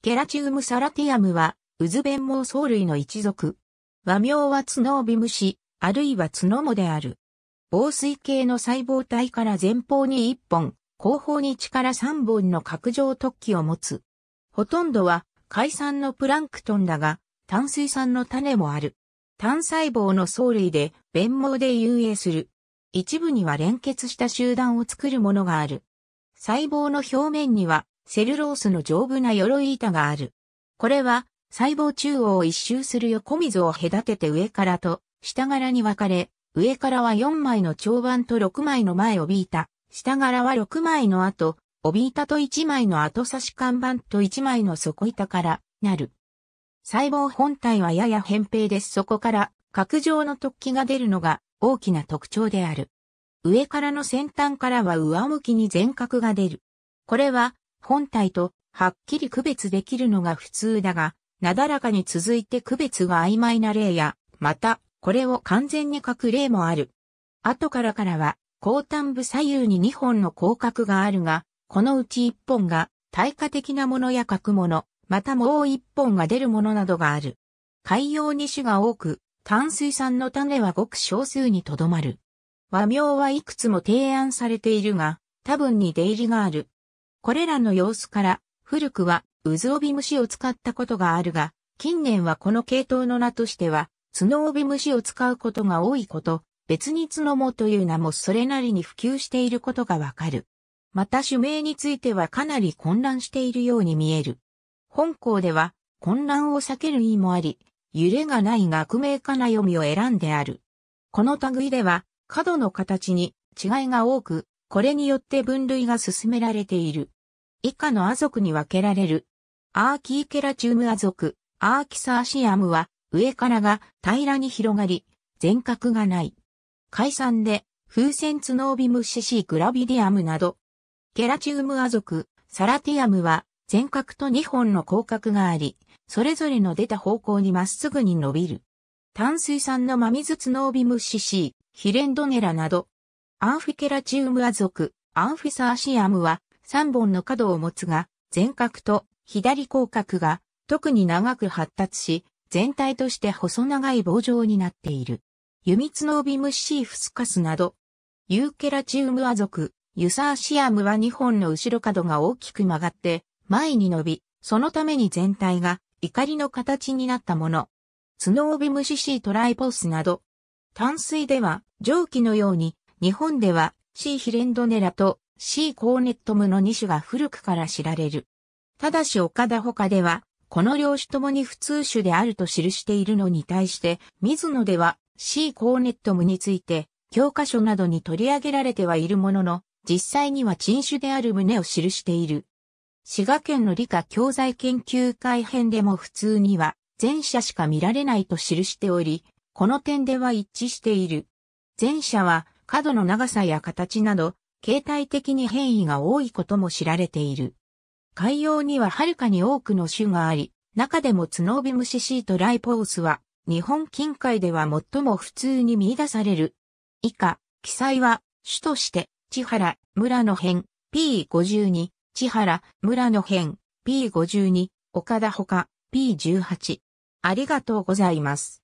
ケラチウムサラティアムは、ウズベンモウ藻類の一族。和名はツノオビムシ、あるいはツノモである。防水系の細胞体から前方に1本、後方に力から3本の角状突起を持つ。ほとんどは海産のプランクトンだが、炭水産の種もある。単細胞の藻類で、弁毛で遊泳する。一部には連結した集団を作るものがある。細胞の表面にはセルロースの丈夫な鎧板がある。これは、細胞中央を一周する横溝を隔てて上からと下柄に分かれ、上からは4枚の長板と6枚の前帯板、下柄は6枚の後、帯板と1枚の後差し看板と1枚の底板からなる。細胞本体はやや扁平です。そこから角状の突起が出るのが大きな特徴である。上からの先端からは上向きに全角が出る。これは本体とはっきり区別できるのが普通だが、なだらかに続いて区別が曖昧な例や、また、これを完全に書く例もある。後からからは、後端部左右に2本の広角があるが、このうち1本が、対価的なものや角もの、またもう1本が出るものなどがある。海洋に種が多く、淡水産の種はごく少数にとどまる。和名はいくつも提案されているが、多分に出入りがある。これらの様子から、古くは、渦帯虫を使ったことがあるが、近年はこの系統の名としては、角帯虫を使うことが多いこと、別に角もという名もそれなりに普及していることがわかる。また種名についてはかなり混乱しているように見える。本校では混乱を避ける意味もあり、揺れがない学名かな読みを選んである。この類では角の形に違いが多く、これによって分類が進められている。以下のア族に分けられる。アーキーケラチウムア族、アーキサーシアムは、上からが平らに広がり、全角がない。解散で、風船ツノービムシシーグラビディアムなど、ケラチウムア族、サラティアムは、全角と2本の広角があり、それぞれの出た方向にまっすぐに伸びる。淡水産のマミズツノービムシシー、ヒレンドネラなど、アンフィケラチウムア属、アンフィサーシアムは3本の角を持つが、全角と左広角が特に長く発達し、全体として細長い棒状になっている。ユミツノービムシーフスカスなど、ユーケラチウムア属、ユサーシアムは2本の後ろ角が大きく曲がって、前に伸び、そのために全体が怒りの形になったもの。ツノービムシシートライポスなど、淡水では蒸気のように日本では C ヒレンドネラと C コーネットムの2種が古くから知られる。ただし岡田他では、この両種ともに普通種であると記しているのに対して、水野では C コーネットムについて、教科書などに取り上げられてはいるものの、実際には珍種である旨を記している。滋賀県の理科教材研究会編でも普通には前者しか見られないと記しており、この点では一致している。前者は角の長さや形など、形態的に変異が多いことも知られている。海洋にははるかに多くの種があり、中でもツノビムシシートライポースは、日本近海では最も普通に見出される。以下、記載は、種として、千原、村の辺、P52、千原、村の辺、P52、岡田ほか、P18。ありがとうございます。